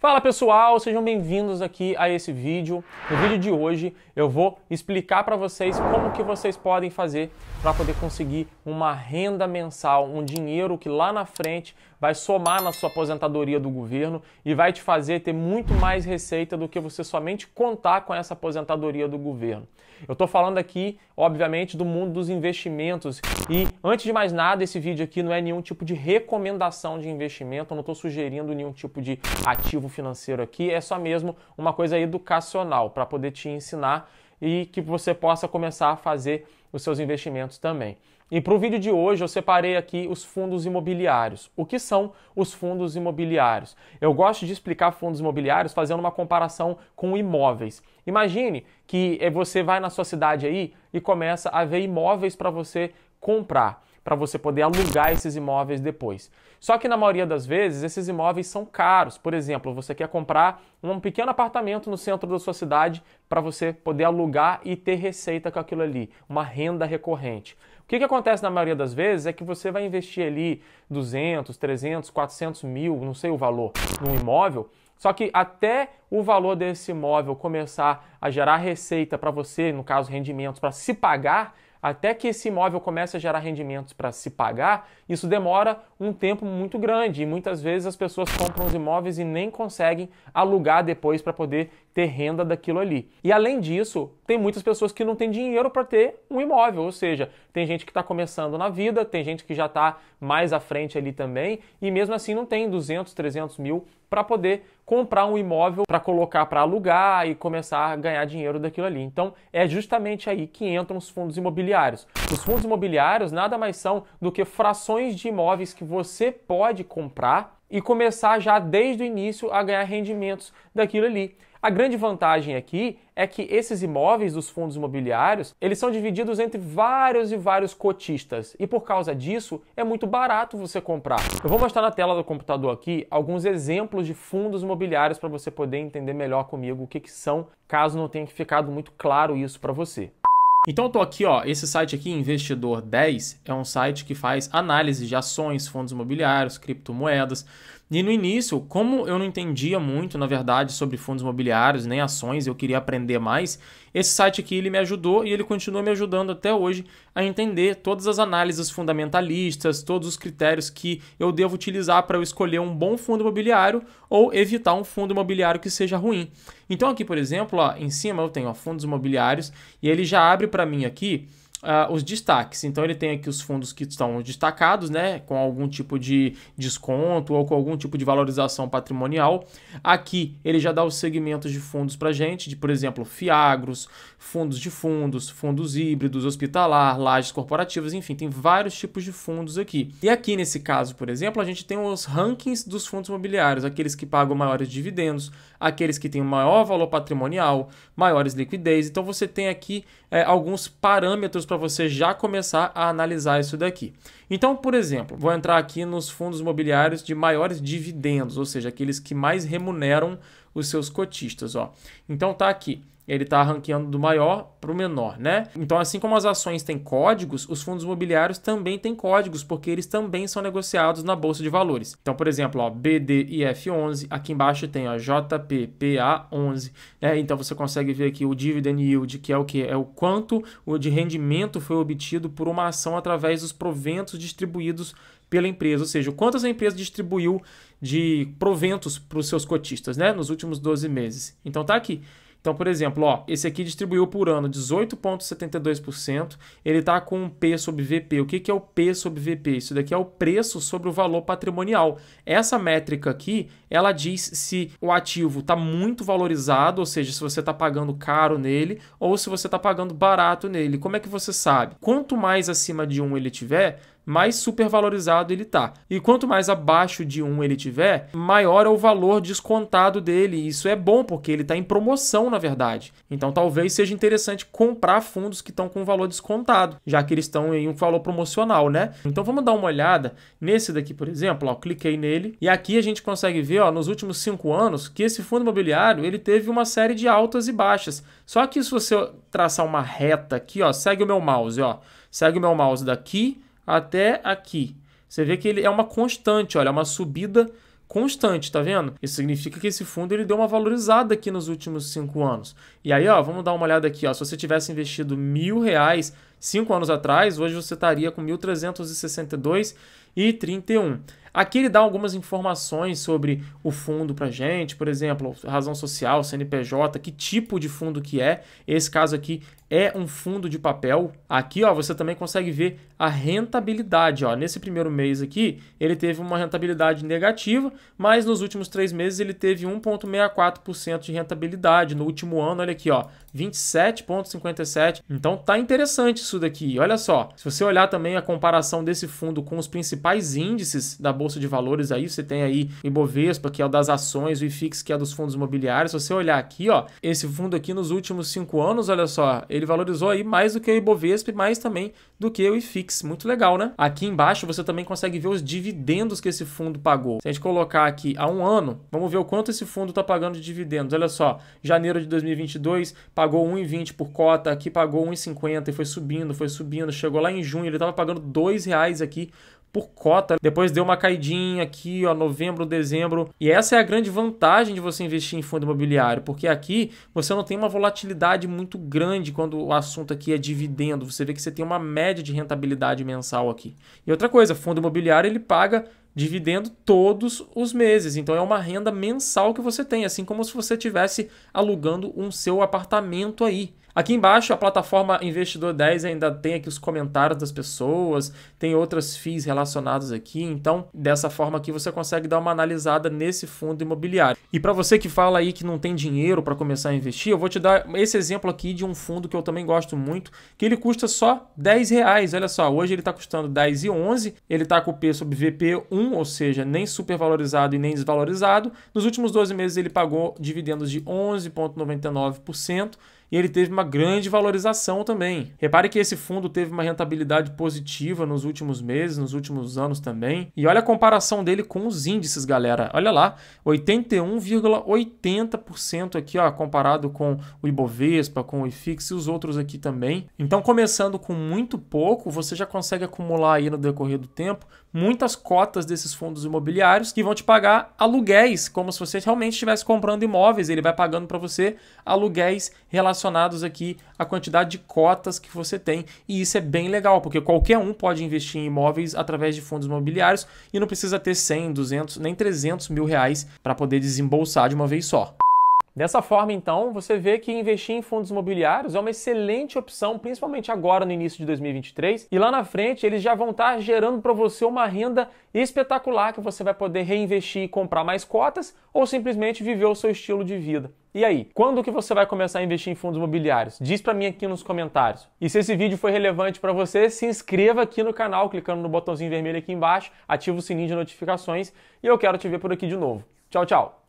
Fala pessoal, sejam bem-vindos aqui a esse vídeo. No vídeo de hoje eu vou explicar para vocês como que vocês podem fazer para poder conseguir uma renda mensal, um dinheiro que lá na frente vai somar na sua aposentadoria do governo e vai te fazer ter muito mais receita do que você somente contar com essa aposentadoria do governo. Eu estou falando aqui, obviamente, do mundo dos investimentos e, antes de mais nada, esse vídeo aqui não é nenhum tipo de recomendação de investimento, não estou sugerindo nenhum tipo de ativo financeiro aqui, é só mesmo uma coisa educacional para poder te ensinar e que você possa começar a fazer os seus investimentos também. E para o vídeo de hoje eu separei aqui os fundos imobiliários. O que são os fundos imobiliários? Eu gosto de explicar fundos imobiliários fazendo uma comparação com imóveis. Imagine que eh, você vai na sua cidade aí e começa a ver imóveis para você comprar para você poder alugar esses imóveis depois. Só que na maioria das vezes esses imóveis são caros. Por exemplo, você quer comprar um pequeno apartamento no centro da sua cidade para você poder alugar e ter receita com aquilo ali, uma renda recorrente. O que, que acontece na maioria das vezes é que você vai investir ali 200, 300, 400 mil, não sei o valor, num imóvel. Só que até o valor desse imóvel começar a gerar receita para você, no caso rendimentos, para se pagar, até que esse imóvel comece a gerar rendimentos para se pagar, isso demora um tempo muito grande e muitas vezes as pessoas compram os imóveis e nem conseguem alugar depois para poder ter renda daquilo ali. E além disso, tem muitas pessoas que não têm dinheiro para ter um imóvel, ou seja, tem gente que está começando na vida, tem gente que já está mais à frente ali também, e mesmo assim não tem 200, 300 mil para poder comprar um imóvel para colocar para alugar e começar a ganhar dinheiro daquilo ali. Então é justamente aí que entram os fundos imobiliários. Os fundos imobiliários nada mais são do que frações de imóveis que você pode comprar e começar já desde o início a ganhar rendimentos daquilo ali. A grande vantagem aqui é que esses imóveis dos fundos imobiliários, eles são divididos entre vários e vários cotistas, e por causa disso é muito barato você comprar. Eu vou mostrar na tela do computador aqui alguns exemplos de fundos imobiliários para você poder entender melhor comigo o que, que são, caso não tenha ficado muito claro isso para você. Então eu tô aqui, ó, esse site aqui, Investidor 10, é um site que faz análise de ações, fundos imobiliários, criptomoedas. E no início, como eu não entendia muito, na verdade, sobre fundos imobiliários, nem ações, eu queria aprender mais, esse site aqui ele me ajudou e ele continua me ajudando até hoje a entender todas as análises fundamentalistas, todos os critérios que eu devo utilizar para eu escolher um bom fundo imobiliário ou evitar um fundo imobiliário que seja ruim. Então aqui, por exemplo, ó, em cima eu tenho ó, fundos imobiliários e ele já abre para mim aqui Uh, os destaques. Então ele tem aqui os fundos que estão destacados, né, com algum tipo de desconto ou com algum tipo de valorização patrimonial. Aqui ele já dá os segmentos de fundos para gente, de por exemplo fiagros, fundos de fundos, fundos híbridos, hospitalar, lajes corporativas, enfim, tem vários tipos de fundos aqui. E aqui nesse caso, por exemplo, a gente tem os rankings dos fundos imobiliários, aqueles que pagam maiores dividendos, aqueles que têm maior valor patrimonial, maiores liquidez. Então você tem aqui é, alguns parâmetros para você já começar a analisar isso daqui. Então, por exemplo, vou entrar aqui nos fundos imobiliários de maiores dividendos, ou seja, aqueles que mais remuneram os seus cotistas. Ó. Então tá aqui ele está ranqueando do maior para o menor, né? Então, assim como as ações têm códigos, os fundos imobiliários também têm códigos, porque eles também são negociados na bolsa de valores. Então, por exemplo, ó, BDIF11, aqui embaixo tem a JPPA11, né? Então você consegue ver aqui o dividend yield, que é o que é o quanto o de rendimento foi obtido por uma ação através dos proventos distribuídos pela empresa, ou seja, quantas a empresa distribuiu de proventos para os seus cotistas, né, nos últimos 12 meses. Então tá aqui. Então, por exemplo, ó, esse aqui distribuiu por ano 18,72%, ele está com um P sobre VP. O que, que é o P sobre VP? Isso daqui é o preço sobre o valor patrimonial. Essa métrica aqui, ela diz se o ativo está muito valorizado, ou seja, se você está pagando caro nele, ou se você está pagando barato nele. Como é que você sabe? Quanto mais acima de 1 um ele tiver, mais supervalorizado ele tá. E quanto mais abaixo de 1 ele tiver, maior é o valor descontado dele. Isso é bom porque ele está em promoção, na verdade. Então talvez seja interessante comprar fundos que estão com valor descontado, já que eles estão em um valor promocional, né? Então vamos dar uma olhada nesse daqui, por exemplo, ó, cliquei nele e aqui a gente consegue ver, ó, nos últimos cinco anos que esse fundo imobiliário, ele teve uma série de altas e baixas. Só que se você traçar uma reta aqui, ó, segue o meu mouse, ó, segue o meu mouse daqui até aqui. Você vê que ele é uma constante, olha, é uma subida constante, tá vendo? Isso significa que esse fundo ele deu uma valorizada aqui nos últimos cinco anos. E aí, ó, vamos dar uma olhada aqui, ó. Se você tivesse investido mil reais, cinco anos atrás, hoje você estaria com 1.362,31. Aqui ele dá algumas informações sobre o fundo para gente, por exemplo, razão social, CNPJ, que tipo de fundo que é. Esse caso aqui é um fundo de papel. Aqui, ó, você também consegue ver a rentabilidade. Ó. Nesse primeiro mês aqui, ele teve uma rentabilidade negativa, mas nos últimos três meses ele teve 1,64% de rentabilidade. No último ano, olha aqui, ó, 27,57%. Então tá interessante isso daqui. Olha só, se você olhar também a comparação desse fundo com os principais índices da Bolsa de Valores aí, você tem aí o Ibovespa, que é o das ações, o IFIX, que é dos fundos imobiliários. Se você olhar aqui, ó, esse fundo aqui nos últimos cinco anos, olha só, ele valorizou aí mais do que o Ibovespa e mais também do que o IFIX. Muito legal, né? Aqui embaixo você também consegue ver os dividendos que esse fundo pagou. Se a gente colocar aqui há um ano, vamos ver o quanto esse fundo está pagando de dividendos. Olha só, janeiro de 2022 pagou 1,20 por cota, aqui pagou 1,50 e foi subindo, foi subindo, chegou lá em junho, ele estava pagando R$ reais aqui por cota. Depois deu uma caidinha aqui, ó, novembro, dezembro. E essa é a grande vantagem de você investir em fundo imobiliário, porque aqui você não tem uma volatilidade muito grande quando o assunto aqui é dividendo. Você vê que você tem uma média de rentabilidade mensal aqui. E outra coisa, fundo imobiliário ele paga dividendo todos os meses. Então é uma renda mensal que você tem, assim como se você estivesse alugando um seu apartamento aí. Aqui embaixo, a plataforma Investidor 10 ainda tem aqui os comentários das pessoas, tem outras FIIs relacionadas aqui. Então, dessa forma aqui, você consegue dar uma analisada nesse fundo imobiliário. E para você que fala aí que não tem dinheiro para começar a investir, eu vou te dar esse exemplo aqui de um fundo que eu também gosto muito, que ele custa só 10 reais. Olha só, hoje ele está custando 10 ele está com o P sobre VP1, ou seja, nem supervalorizado e nem desvalorizado. Nos últimos 12 meses ele pagou dividendos de 11,99% e ele teve uma grande valorização também. Repare que esse fundo teve uma rentabilidade positiva nos últimos meses, nos últimos anos também. E olha a comparação dele com os índices, galera. Olha lá, 81,80% aqui, ó, comparado com o Ibovespa, com o IFIX e os outros aqui também. Então, começando com muito pouco, você já consegue acumular aí no decorrer do tempo muitas cotas desses fundos imobiliários que vão te pagar aluguéis, como se você realmente estivesse comprando imóveis, ele vai pagando para você aluguéis relacionados aqui à quantidade de cotas que você tem. E isso é bem legal, porque qualquer um pode investir em imóveis através de fundos imobiliários e não precisa ter 100, 200, nem 300 mil reais para poder desembolsar de uma vez só. Dessa forma, então, você vê que investir em fundos imobiliários é uma excelente opção, principalmente agora no início de 2023, e lá na frente eles já vão estar gerando para você uma renda espetacular que você vai poder reinvestir e comprar mais cotas ou simplesmente viver o seu estilo de vida. E aí, quando que você vai começar a investir em fundos imobiliários? Diz para mim aqui nos comentários. E se esse vídeo foi relevante para você, se inscreva aqui no canal clicando no botãozinho vermelho aqui embaixo, ativa o sininho de notificações e eu quero te ver por aqui de novo. Tchau, tchau.